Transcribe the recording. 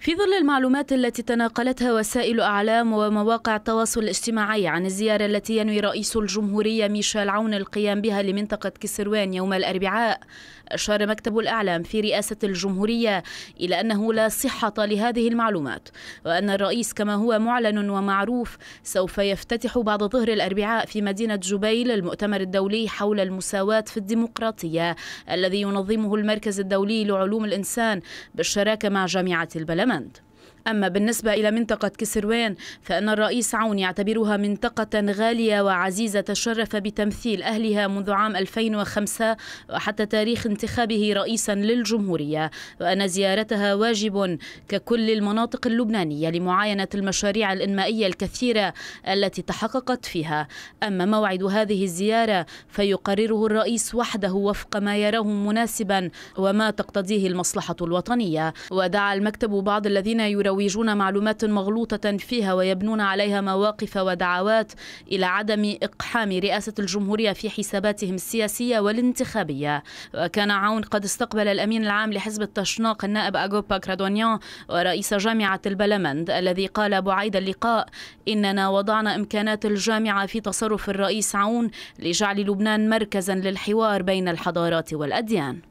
في ظل المعلومات التي تناقلتها وسائل أعلام ومواقع التواصل الاجتماعي عن الزيارة التي ينوي رئيس الجمهورية ميشيل عون القيام بها لمنطقة كسروان يوم الأربعاء أشار مكتب الأعلام في رئاسة الجمهورية إلى أنه لا صحة لهذه المعلومات وأن الرئيس كما هو معلن ومعروف سوف يفتتح بعد ظهر الأربعاء في مدينة جبيل المؤتمر الدولي حول المساواة في الديمقراطية الذي ينظمه المركز الدولي لعلوم الإنسان بالشراكة مع جامعة البلد tenant أما بالنسبة إلى منطقة كسروان فإن الرئيس عون يعتبرها منطقة غالية وعزيزة تشرف بتمثيل أهلها منذ عام 2005 وحتى تاريخ انتخابه رئيسا للجمهورية وأن زيارتها واجب ككل المناطق اللبنانية لمعاينة المشاريع الإنمائية الكثيرة التي تحققت فيها أما موعد هذه الزيارة فيقرره الرئيس وحده وفق ما يراه مناسبا وما تقتضيه المصلحة الوطنية ودعا المكتب بعض الذين يروجون يروجون معلومات مغلوطة فيها ويبنون عليها مواقف ودعوات إلى عدم إقحام رئاسة الجمهورية في حساباتهم السياسية والانتخابية وكان عون قد استقبل الأمين العام لحزب التشناق النائب أغوبا كرادونيان ورئيس جامعة البلمند الذي قال بعيد اللقاء إننا وضعنا إمكانات الجامعة في تصرف الرئيس عون لجعل لبنان مركزا للحوار بين الحضارات والأديان